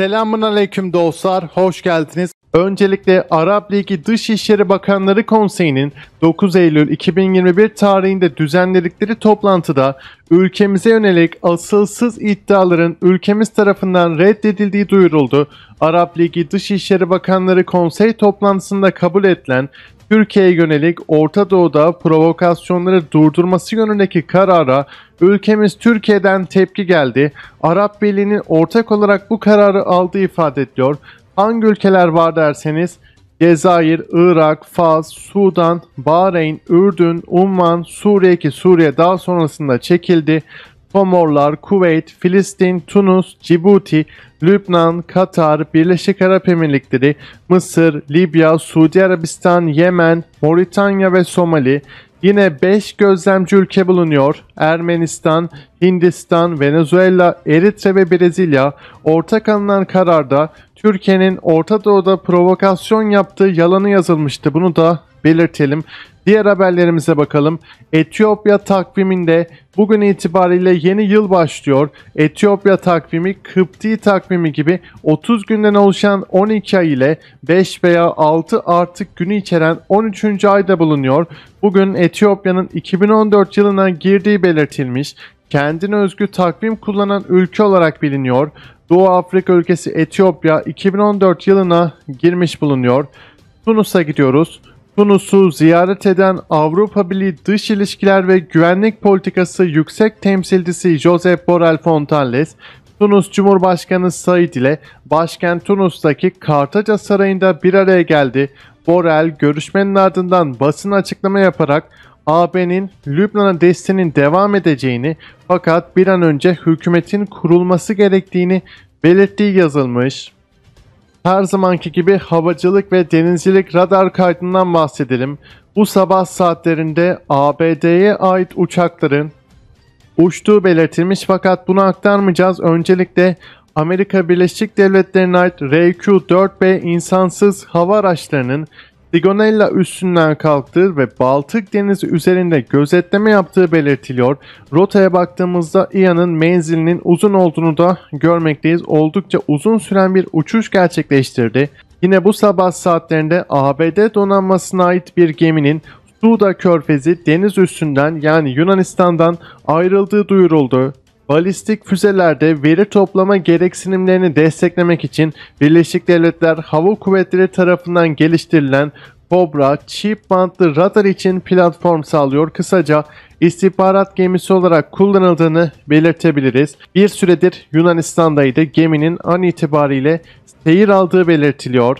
Selamun Aleyküm dostlar, hoş geldiniz. Öncelikle Arap Ligi Dışişleri Bakanları Konseyi'nin 9 Eylül 2021 tarihinde düzenledikleri toplantıda ülkemize yönelik asılsız iddiaların ülkemiz tarafından reddedildiği duyuruldu. Arap Ligi Dışişleri Bakanları Konsey toplantısında kabul edilen Türkiye'ye yönelik Orta Doğu'da provokasyonları durdurması yönündeki karara ülkemiz Türkiye'den tepki geldi. Arap Birliği'nin ortak olarak bu kararı aldığı ifade ediliyor. Hangi ülkeler var derseniz Cezayir, Irak, Fas, Sudan, Bahreyn, Ürdün, Umman, Suriye ki Suriye daha sonrasında çekildi. Komorlar, Kuveyt, Filistin, Tunus, Cibuti, Lübnan, Katar, Birleşik Arap Emirlikleri, Mısır, Libya, Suudi Arabistan, Yemen, Moritanya ve Somali, Yine 5 gözlemci ülke bulunuyor. Ermenistan, Hindistan, Venezuela, Eritre ve Brezilya ortak alınan kararda Türkiye'nin Orta Doğu'da provokasyon yaptığı yalanı yazılmıştı. Bunu da belirtelim. Diğer haberlerimize bakalım. Etiyopya takviminde bugün itibariyle yeni yıl başlıyor. Etiyopya takvimi Kıpti takvimi gibi 30 günden oluşan 12 ay ile 5 veya 6 artık günü içeren 13. ayda bulunuyor. Bugün Etiyopya'nın 2014 yılına girdiği belirtilmiş. Kendine özgü takvim kullanan ülke olarak biliniyor. Doğu Afrika ülkesi Etiyopya 2014 yılına girmiş bulunuyor. Tunus'a gidiyoruz. Tunus'u ziyaret eden Avrupa Birliği Dış İlişkiler ve Güvenlik Politikası Yüksek Temsilcisi Josep Borrell Fontelles, Tunus Cumhurbaşkanı Said ile başkent Tunus'taki Kartaca Sarayı'nda bir araya geldi. Borrell görüşmenin ardından basın açıklama yaparak AB'nin Lübnan'a desteğinin devam edeceğini fakat bir an önce hükümetin kurulması gerektiğini belirttiği yazılmış. Her zamanki gibi havacılık ve denizcilik radar kaydından bahsedelim. Bu sabah saatlerinde ABD'ye ait uçakların uçtuğu belirtilmiş fakat bunu aktarmayacağız. Öncelikle Amerika Birleşik Devletleri'ne ait RQ-4B insansız hava araçlarının Ligonella üstünden kalktı ve Baltık Denizi üzerinde gözetleme yaptığı belirtiliyor. Rotaya baktığımızda İA'nın menzilinin uzun olduğunu da görmekteyiz. Oldukça uzun süren bir uçuş gerçekleştirdi. Yine bu sabah saatlerinde ABD donanmasına ait bir geminin Suda Körfezi deniz üstünden yani Yunanistan'dan ayrıldığı duyuruldu. Balistik füzelerde veri toplama gereksinimlerini desteklemek için Birleşik Devletler Hava Kuvvetleri tarafından geliştirilen Cobra, Chip bantlı radar için platform sağlıyor. Kısaca istihbarat gemisi olarak kullanıldığını belirtebiliriz. Bir süredir Yunanistan'daydı. Geminin an itibariyle seyir aldığı belirtiliyor.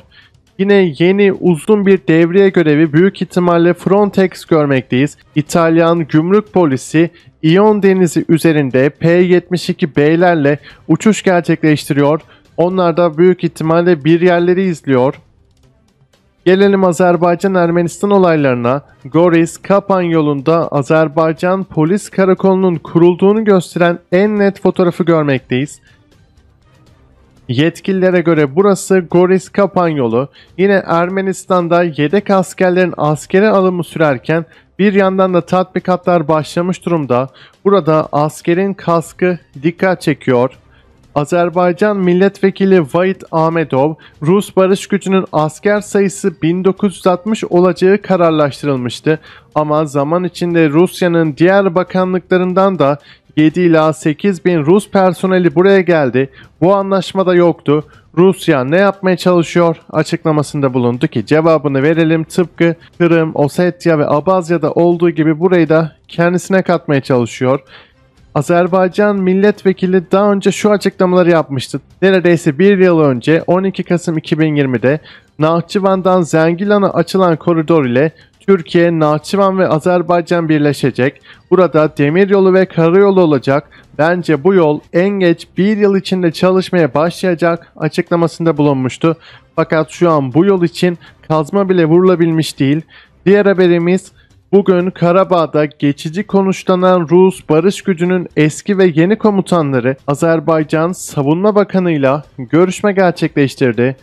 Yine yeni uzun bir devriye görevi büyük ihtimalle Frontex görmekteyiz. İtalyan gümrük polisi İyon Denizi üzerinde P-72B'lerle uçuş gerçekleştiriyor. Onlar da büyük ihtimalle bir yerleri izliyor. Gelelim Azerbaycan-Ermenistan olaylarına. Goris-Kapan yolunda Azerbaycan polis karakolunun kurulduğunu gösteren en net fotoğrafı görmekteyiz. Yetkililere göre burası Goris Kapan yolu. Yine Ermenistan'da yedek askerlerin askere alımı sürerken bir yandan da tatbikatlar başlamış durumda. Burada askerin kaskı dikkat çekiyor. Azerbaycan Milletvekili Vahit Ahmedov, Rus barış gücünün asker sayısı 1960 olacağı kararlaştırılmıştı ama zaman içinde Rusya'nın diğer bakanlıklarından da 7 ila 8 bin Rus personeli buraya geldi. Bu anlaşmada yoktu. Rusya ne yapmaya çalışıyor açıklamasında bulundu ki cevabını verelim tıpkı Kırım, Osetya ve Abazya'da olduğu gibi burayı da kendisine katmaya çalışıyor. Azerbaycan milletvekili daha önce şu açıklamaları yapmıştı. Neredeyse bir yıl önce 12 Kasım 2020'de Nahçıvan'dan Zengilan'a açılan koridor ile Türkiye, Nahçıvan ve Azerbaycan birleşecek. Burada demiryolu ve karayolu olacak. Bence bu yol en geç bir yıl içinde çalışmaya başlayacak açıklamasında bulunmuştu. Fakat şu an bu yol için kazma bile vurulabilmiş değil. Diğer haberimiz Bugün Karabağ'da geçici konuşlanan Rus barış gücünün eski ve yeni komutanları Azerbaycan Savunma Bakanı ile görüşme gerçekleştirdi.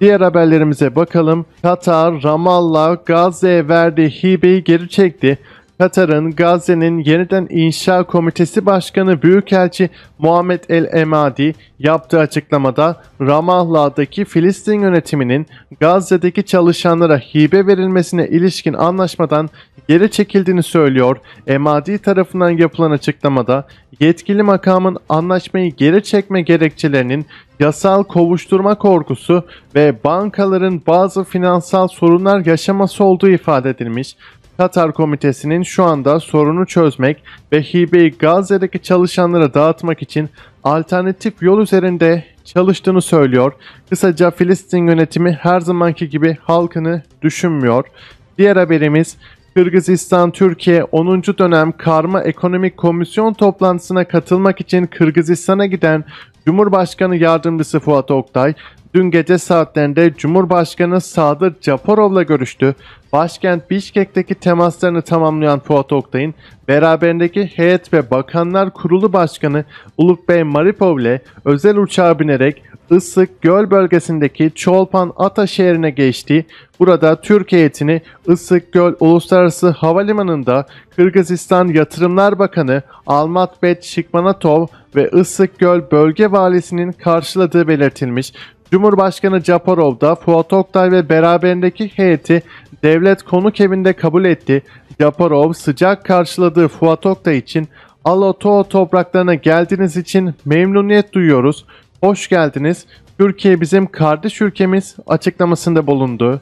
Diğer haberlerimize bakalım. Katar, Ramallah, Gazze'ye verdiği hibeyi geri çekti. Katar'ın Gazze'nin yeniden inşa komitesi başkanı Büyükelçi Muhammed El Emadi yaptığı açıklamada Ramallah'daki Filistin yönetiminin Gazze'deki çalışanlara hibe verilmesine ilişkin anlaşmadan geri çekildiğini söylüyor. Emadi tarafından yapılan açıklamada yetkili makamın anlaşmayı geri çekme gerekçelerinin yasal kovuşturma korkusu ve bankaların bazı finansal sorunlar yaşaması olduğu ifade edilmiş. Katar Komitesi'nin şu anda sorunu çözmek ve hibeyi Gazze'deki çalışanlara dağıtmak için alternatif yol üzerinde çalıştığını söylüyor. Kısaca Filistin yönetimi her zamanki gibi halkını düşünmüyor. Diğer haberimiz Kırgızistan Türkiye 10. dönem Karma Ekonomik Komisyon toplantısına katılmak için Kırgızistan'a giden Cumhurbaşkanı Yardımcısı Fuat Oktay, dün gece saatlerinde Cumhurbaşkanı Sadır Japarov'la görüştü. Başkent Bişkek'teki temaslarını tamamlayan Fuat Oktay'ın beraberindeki heyet ve Bakanlar Kurulu Başkanı Ulukbey Maripov ile özel uçağa binerek Issık Göl bölgesindeki Çolpan Ata şehrine geçti. Burada Türk heyetini Issık Göl Uluslararası Havalimanı'nda Kırgızistan Yatırımlar Bakanı Almatbet Şikmanatov ve Issık Göl Bölge Valisi'nin karşıladığı belirtilmiş. Cumhurbaşkanı Japarov da Fuat Oktay ve beraberindeki heyeti devlet konuk evinde kabul etti. Japarov sıcak karşıladığı Fuat Oktay için Alotoo topraklarına geldiğiniz için memnuniyet duyuyoruz hoş geldiniz. Türkiye bizim kardeş ülkemiz açıklamasında bulundu.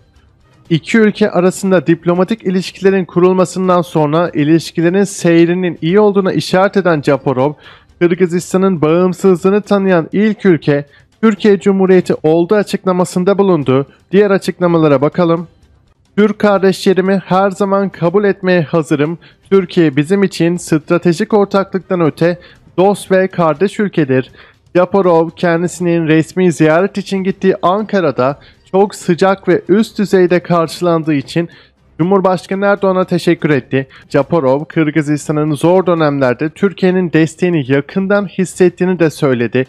İki ülke arasında diplomatik ilişkilerin kurulmasından sonra ilişkilerin seyrinin iyi olduğuna işaret eden Japorov, Kırgızistan'ın bağımsızlığını tanıyan ilk ülke Türkiye Cumhuriyeti olduğu açıklamasında bulundu. Diğer açıklamalara bakalım. Türk kardeşlerimi her zaman kabul etmeye hazırım. Türkiye bizim için stratejik ortaklıktan öte dost ve kardeş ülkedir. Yaparov kendisinin resmi ziyaret için gittiği Ankara'da çok sıcak ve üst düzeyde karşılandığı için Cumhurbaşkanı Erdoğan'a teşekkür etti. Japarov Kırgızistan'ın zor dönemlerde Türkiye'nin desteğini yakından hissettiğini de söyledi.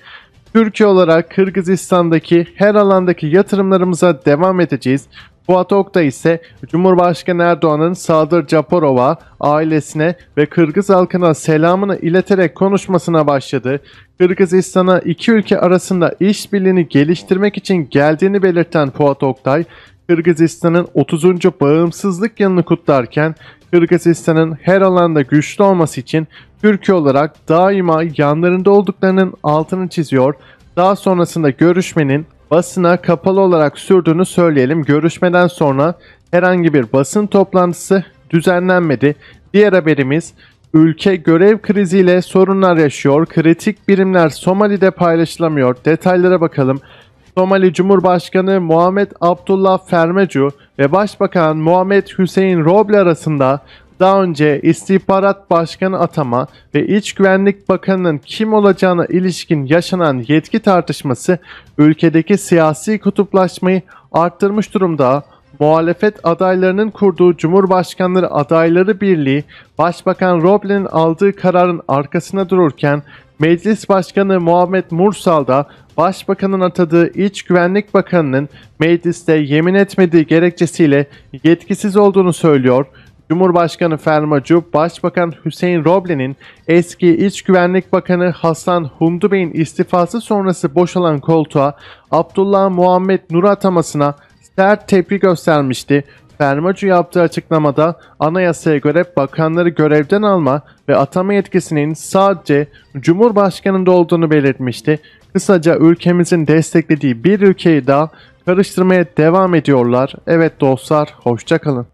Türkiye olarak Kırgızistan'daki her alandaki yatırımlarımıza devam edeceğiz. Fuatok'ta ise Cumhurbaşkanı Erdoğan'ın Sadır Japarova ailesine ve Kırgız halkına selamını ileterek konuşmasına başladı. Kırgızistan'a iki ülke arasında işbirliğini geliştirmek için geldiğini belirten Fuat Oktay, Kırgızistan'ın 30. bağımsızlık yılını kutlarken Kırgızistan'ın her alanda güçlü olması için Türkiye olarak daima yanlarında olduklarının altını çiziyor. Daha sonrasında görüşmenin basına kapalı olarak sürdüğünü söyleyelim. Görüşmeden sonra herhangi bir basın toplantısı düzenlenmedi. Diğer haberimiz Ülke görev kriziyle sorunlar yaşıyor. Kritik birimler Somali'de paylaşılamıyor. Detaylara bakalım. Somali Cumhurbaşkanı Muhammed Abdullah Fermecu ve Başbakan Muhammed Hüseyin Roble arasında daha önce istihbarat başkanı atama ve iç güvenlik bakanının kim olacağına ilişkin yaşanan yetki tartışması ülkedeki siyasi kutuplaşmayı arttırmış durumda muhalefet adaylarının kurduğu Cumhurbaşkanları Adayları Birliği, Başbakan Roble'nin aldığı kararın arkasına dururken, Meclis Başkanı Muhammed Mursal da Başbakanın atadığı İç Güvenlik Bakanı'nın mecliste yemin etmediği gerekçesiyle yetkisiz olduğunu söylüyor Cumhurbaşkanı Fermacı, Başbakan Hüseyin Roble'nin eski İç Güvenlik Bakanı Hasan Hundu Bey'in istifası sonrası boşalan koltuğa Abdullah Muhammed Nur atamasına sert tepki göstermişti. Fermacı yaptığı açıklamada anayasaya göre bakanları görevden alma ve atama yetkisinin sadece Cumhurbaşkanı'nda olduğunu belirtmişti. Kısaca ülkemizin desteklediği bir ülkeyi daha karıştırmaya devam ediyorlar. Evet dostlar hoşçakalın.